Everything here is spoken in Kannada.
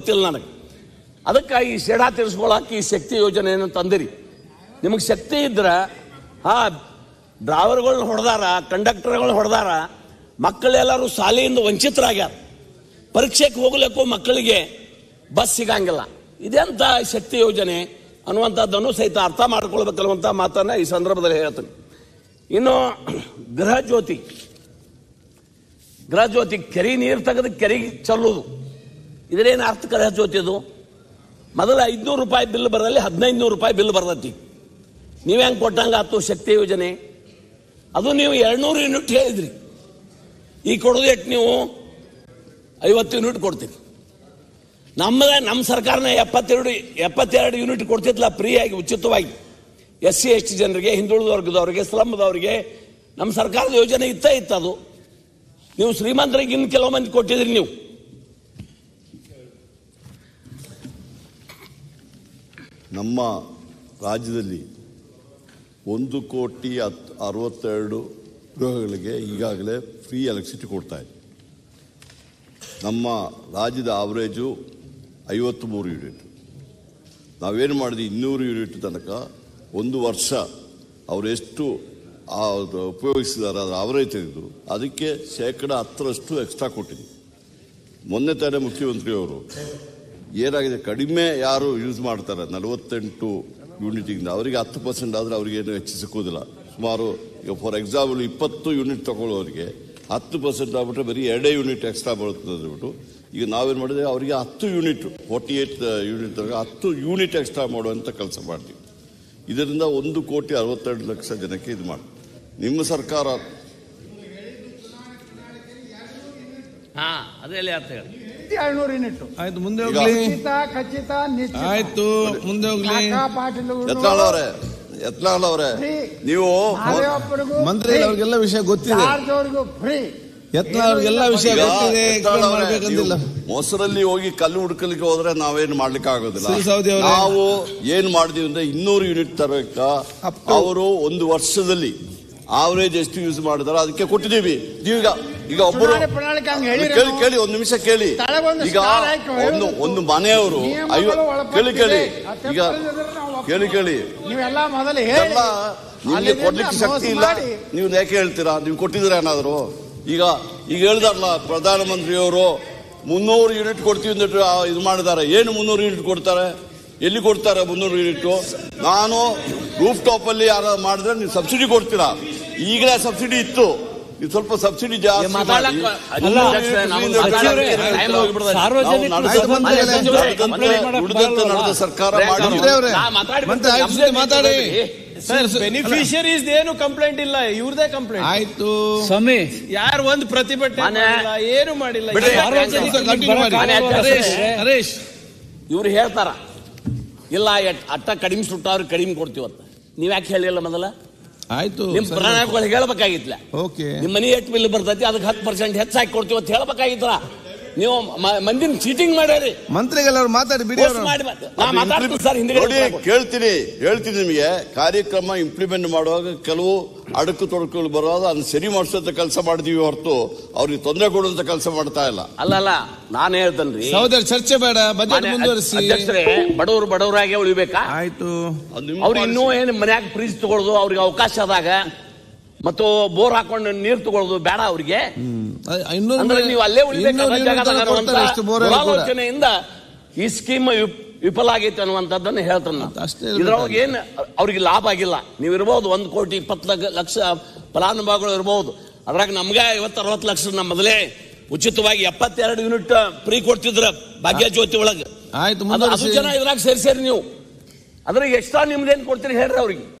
ಗೊತ್ತಿಲ್ಲ ನನಗೆ ಅದಕ್ಕಾಗಿ ಶೇಡಾ ತೀರಿಸ್ಕೊಳಕ್ಕೆ ಈ ಶಕ್ತಿ ಯೋಜನೆಯನ್ನು ತಂದಿರಿ ನಿಮಗೆ ಶಕ್ತಿ ಇದ್ರೆ ಹಾ ಡ್ರಾವರ್ಗಳ್ನ ಹೊಡೆದಾರ ಕಂಡಕ್ಟರ್ಗಳನ್ನ ಹೊಡೆದಾರ ಮಕ್ಕಳೆಲ್ಲರೂ ಶಾಲೆಯಿಂದ ವಂಚಿತರಾಗ್ಯಾರ ಪರೀಕ್ಷೆಗೆ ಹೋಗ್ಲಿಕ್ಕು ಮಕ್ಕಳಿಗೆ ಬಸ್ ಸಿಗಂಗಿಲ್ಲ ಇದೆಂಥ ಶಕ್ತಿ ಯೋಜನೆ ಅನ್ನುವಂಥದ್ದನ್ನು ಸಹಿತ ಅರ್ಥ ಮಾಡ್ಕೊಳ್ಬೇಕಲ್ವಂಥ ಮಾತನ್ನು ಈ ಸಂದರ್ಭದಲ್ಲಿ ಹೇಳ್ತೀನಿ ಇನ್ನು ಗೃಹ ಜ್ಯೋತಿ ಗೃಹ ಜ್ಯೋತಿ ಕೆರೆ ನೀರು ತೆಗೆದು ಕೆರೆಗೆ ಚಲ್ಲುವುದು ಇದರೇನು ಆರ್ಥಿಕ ಹಚ್ಚೋತಿ ಅದು ಮೊದಲ ಐದುನೂರು ರೂಪಾಯಿ ಬಿಲ್ ಬರದಲ್ಲಿ ಹದಿನೈದು ನೂರು ರೂಪಾಯಿ ಬಿಲ್ ಬರ್ತೈತಿ ನೀವು ಹೆಂಗೆ ಕೊಟ್ಟಂಗ ಆತು ಶಕ್ತಿ ಯೋಜನೆ ಅದು ನೀವು ಎರಡುನೂರು ಯೂನಿಟ್ ಹೇಳಿದ್ರಿ ಈ ಕೊಡೋದು ನೀವು ಐವತ್ತು ಯೂನಿಟ್ ಕೊಡ್ತೀರಿ ನಮ್ಮ ನಮ್ಮ ಸರ್ಕಾರನ ಎಪ್ಪತ್ತೆರಡು ಎಪ್ಪತ್ತೆರಡು ಯೂನಿಟ್ ಕೊಡ್ತಿತ್ತಲ್ಲ ಫ್ರೀಯಾಗಿ ಉಚಿತವಾಗಿ ಎಸ್ ಸಿ ಎಸ್ ಟಿ ಜನರಿಗೆ ಹಿಂದುಳಿದ ವರ್ಗದವರಿಗೆ ಸ್ಲಮ್ದವರಿಗೆ ನಮ್ಮ ಸರ್ಕಾರದ ಯೋಜನೆ ಇತ್ತೇ ಇತ್ತು ಅದು ನೀವು ಶ್ರೀಮಂತರಿಗೆ ಇನ್ನು ಕೆಲವು ಮಂದಿ ಕೊಟ್ಟಿದ್ರಿ ನೀವು ನಮ್ಮ ರಾಜ್ಯದಲ್ಲಿ ಒಂದು ಕೋಟಿ ಹತ್ತು ಅರವತ್ತೆರಡು ಗೃಹಗಳಿಗೆ ಈಗಾಗಲೇ ಫ್ರೀ ಎಲೆಕ್ಟ್ರಿಸಿಟಿ ಕೊಡ್ತಾ ಇದೆ ನಮ್ಮ ರಾಜ್ಯದ ಐವತ್ತು ಐವತ್ತ್ಮೂರು ಯೂನಿಟ್ ನಾವೇನು ಮಾಡಿದ್ವಿ ಇನ್ನೂರು ಯೂನಿಟ್ ತನಕ ಒಂದು ವರ್ಷ ಅವರು ಎಷ್ಟು ಉಪಯೋಗಿಸಿದ್ದಾರೆ ಅದರ ಆವರೇಜ್ ತೆಗೆದು ಅದಕ್ಕೆ ಶೇಕಡ ಹತ್ತರಷ್ಟು ಎಕ್ಸ್ಟ್ರಾ ಕೊಟ್ಟಿದ್ವಿ ಮೊನ್ನೆ ತಾನೇ ಮುಖ್ಯಮಂತ್ರಿಯವರು ಏನಾಗಿದೆ ಕಡಿಮೆ ಯಾರು ಯೂಸ್ ಮಾಡ್ತಾರೆ ನಲವತ್ತೆಂಟು ಯೂನಿಟಿಂದ ಅವರಿಗೆ ಹತ್ತು ಪರ್ಸೆಂಟ್ ಆದರೆ ಅವ್ರಿಗೇನು ಹೆಚ್ಚು ಸಿಕ್ಕೋದಿಲ್ಲ ಸುಮಾರು ಫಾರ್ ಎಕ್ಸಾಂಪಲ್ ಇಪ್ಪತ್ತು ಯೂನಿಟ್ ತೊಗೊಳ್ಳೋರಿಗೆ ಹತ್ತು ಪರ್ಸೆಂಟ್ ಆಗ್ಬಿಟ್ರೆ ಬರೀ ಎರಡೇ ಯೂನಿಟ್ ಎಕ್ಸ್ಟ್ರಾ ಬರುತ್ತೆ ಅಂದ್ಬಿಟ್ಟು ಈಗ ನಾವೇನು ಮಾಡಿದ್ರೆ ಅವರಿಗೆ ಹತ್ತು ಯೂನಿಟ್ ಫೋರ್ಟಿ ಏಟ್ ಯೂನಿಟ್ ಹತ್ತು ಯೂನಿಟ್ ಎಕ್ಸ್ಟ್ರಾ ಮಾಡುವಂಥ ಕೆಲಸ ಮಾಡ್ತೀವಿ ಇದರಿಂದ ಒಂದು ಕೋಟಿ ಅರವತ್ತೆರಡು ಲಕ್ಷ ಜನಕ್ಕೆ ಇದು ಮಾಡಿ ನಿಮ್ಮ ಸರ್ಕಾರ ಹಾಂ ಅದೇ ಹೇಳಿ ಶಕ್ತಿ ಐನೂರು ಯೂನಿಟ್ ಆಯ್ತು ಮುಂದೆ ಹೋಗ್ಲಿ ಖಚಿತ ಖಚಿತ ನಿಶ್ಚಿತ ಆಯ್ತು ಮುಂದೆ ಹೋಗ್ಲಿ ಕಾಕಾ ಪಾಟೀಲ್ ಯತ್ನಾಳ್ ಅವರೇ ಯತ್ನಾಳ್ ಅವರೇ ನೀವು ಮಂತ್ರಿ ಅವ್ರಿಗೆಲ್ಲ ವಿಷಯ ಗೊತ್ತಿದೆ ಜಾರ್ಜ್ ಅವ್ರಿಗೂ ಫ್ರೀ ಯತ್ನಾಳ್ ಅವ್ರಿಗೆಲ್ಲ ವಿಷಯ ಗೊತ್ತಿದೆ ಎಕ್ಸ್ಪ್ಲೇನ್ ಮಾಡ್ಬೇಕಂತಿಲ್ಲ ಮೊಸರಲ್ಲಿ ಹೋಗಿ ಕಲ್ಲು ಹುಡುಕಲಿಕ್ಕೆ ಹೋದ್ರೆ ನಾವೇನು ಮಾಡ್ಲಿಕ್ಕೆ ಆಗೋದಿಲ್ಲ ನಾವು ಏನ್ ಮಾಡಿದೀವಿ ಅಂದ್ರೆ ಇನ್ನೂರು ಯೂನಿಟ್ ತರಬೇಕಾ ಅವರು ಒಂದು ವರ್ಷದಲ್ಲಿ ಆವರೇಜ್ ಎಷ್ಟು ಯೂಸ್ ಮಾಡಿದಾರೋ ಅದಕ್ಕೆ ಕೊಟ್ಟಿದ್ದೀವಿ ಈಗ ಈಗ ಒಬ್ಬರು ಕೇಳಿ ಕೇಳಿ ಒಂದು ನಿಮಿಷ ಕೇಳಿ ಈಗ ಒಂದು ಒಂದು ಮನೆಯವರು ಅಯ್ಯೋ ಕೇಳಿ ಕೇಳಿ ಈಗ ಕೇಳಿ ಕೇಳಿ ಎಲ್ಲ ಕೊಡ್ಲಿಕ್ಕೆ ಶಕ್ತಿ ಇಲ್ಲ ನೀವು ಯಾಕೆ ಹೇಳ್ತೀರಾ ನೀವು ಕೊಟ್ಟಿದ್ರೆ ಏನಾದ್ರು ಈಗ ಈಗ ಹೇಳ್ದಾರಲ್ಲ ಪ್ರಧಾನಮಂತ್ರಿಯವರು ಮುನ್ನೂರು ಯೂನಿಟ್ ಕೊಡ್ತೀವಿ ಅಂತ ಇದು ಮಾಡಿದ್ದಾರೆ ಏನು ಮುನ್ನೂರು ಯೂನಿಟ್ ಕೊಡ್ತಾರೆ ಎಲ್ಲಿ ಕೊಡ್ತಾರೆ ಮುನ್ನೂರು ಯೂನಿಟ್ ನಾನು ರೂಫ್ ಅಲ್ಲಿ ಯಾರು ಮಾಡಿದ್ರೆ ನೀವು ಸಬ್ಸಿಡಿ ಕೊಡ್ತೀರಾ ಈಗಲೇ ಸಬ್ಸಿಡಿ ಇತ್ತು ಇದು ಸ್ವಲ್ಪ ಸಬ್ಸಿಡಿ ಜಾಸ್ತಿ ನಡೆದ ಸರ್ಕಾರ ಮಾತಾಡಿ ಏನು ಕಂಪ್ಲೇಂಟ್ ಇಲ್ಲ ಇವ್ರದೇ ಕಂಪ್ಲೇಂಟ್ ಆಯ್ತು ಸಮಿ ಯಾರು ಒಂದ್ ಪ್ರತಿಭಟನೆ ಏನು ಮಾಡಿಲ್ಲ ಹರೀಶ್ ಇವ್ರು ಹೇಳ್ತಾರ ಇಲ್ಲ ಅಟ್ಟ ಕಡಿಮೆ ಸುಟ್ಟ ಅವ್ರಿಗೆ ಕಡಿಮೆ ಕೊಡ್ತೀವಂತ ಯಾಕೆ ಹೇಳಿಲ್ಲ ಮೊದಲ ಆಯ್ತು ನಿಮ್ ಪ್ರಣಾಯಕಗಳು ಹೇಳ್ಬೇಕಾಗಿತ್ಲ ಓಕೆ ನಿಮ್ಮ ಮನಿ ಎಷ್ಟು ಬಿಲ್ ಬರ್ತೈತಿ ಅದಕ್ಕೆ ಹತ್ತು ಪರ್ಸೆಂಟ್ ಹಾಕಿ ಕೊಡ್ತೀವಿ ಅಂತ ಹೇಳ್ಬೇಕಾಗಿತ್ರ ನೀವು ಮಂದಿನ ಚೀಟಿಂಗ್ ಮಾಡ್ಯಾರಿ ಮಂತ್ರಿಗಳ ಮಾತಾಡಿ ಬಿಡಿ ಮಾತಾಡ್ತೀನಿ ಸರ್ ಹಿಂದೆ ಕೇಳ್ತೀನಿ ಹೇಳ್ತೀನಿ ನಿಮಗೆ ಕಾರ್ಯಕ್ರಮ ಇಂಪ್ಲಿಮೆಂಟ್ ಮಾಡುವಾಗ ಕೆಲವು ಅಡಕು ತೊಡಕುಗಳು ಬರೋದು ಅದನ್ನ ಸರಿ ಮಾಡಿಸೋದ ಕೆಲಸ ಮಾಡಿದೀವಿ ಹೊರತು ಅವ್ರಿಗೆ ತೊಂದರೆ ಕೊಡುವಂತ ಕೆಲಸ ಮಾಡ್ತಾ ಇಲ್ಲ ಅಲ್ಲ ಅಲ್ಲ ನಾನು ಹೇಳ್ತೇನ್ರಿ ಚರ್ಚೆ ಬೇಡ ಮುಂದುವರಿಸಿ ಅಧ್ಯಕ್ಷರೇ ಬಡವರು ಬಡವರಾಗೆ ಉಳಿಬೇಕಾ ಆಯ್ತು ಅದ್ ಅವ್ರು ಇನ್ನೂ ಏನು ಮನ್ಯಾಗ ಫ್ರಿಜ್ ತಗೊಳ್ದು ಅವ್ರಿಗೆ ಅವಕಾಶ ಆದಾಗ ಮತ್ತು ಬೋರ್ ಹಾಕೊಂಡು ನೀರ್ ತಗೊಳ್ದು ಬೇಡ ಅವ್ರಿಗೆ ಇನ್ನೊಂದು ನೀವು ಅಲ್ಲೇ ಇನ್ನೂ ಉಳಿಬೇಕಾದ ಈ ಸ್ಕೀಮ್ ವಿಫಲ ಆಗೈತೆ ಅನ್ನುವಂಥದ್ದನ್ನು ಹೇಳ್ತಾನೆ ನಾನು ಇದ್ರೊಳಗೆ ಏನು ಅವ್ರಿಗೆ ಲಾಭ ಆಗಿಲ್ಲ ನೀವು ಇರ್ಬೋದು ಒಂದು ಕೋಟಿ ಇಪ್ಪತ್ತು ಲಕ್ಷ ಫಲಾನುಭವಿಗಳು ಇರ್ಬೋದು ಅದ್ರಾಗ ನಮ್ಗೆ ಐವತ್ತು ಅರವತ್ತು ಲಕ್ಷ ನಮ್ಮ ಮೊದಲೇ ಉಚಿತವಾಗಿ ಎಪ್ಪತ್ತೆರಡು ಯೂನಿಟ್ ಫ್ರೀ ಕೊಡ್ತಿದ್ರ ಭಾಗ್ಯ ಜ್ಯೋತಿ ಒಳಗೆ ಆಯ್ತು ಜನ ಇದ್ರಾಗ ಸೇರಿ ನೀವು ಅದ್ರಾಗ ಎಕ್ಸ್ಟ್ರಾ ನಿಮ್ದೇನು ಕೊಡ್ತೀರಿ ಹೇಳ್ರಿ ಅವ್ರಿಗೆ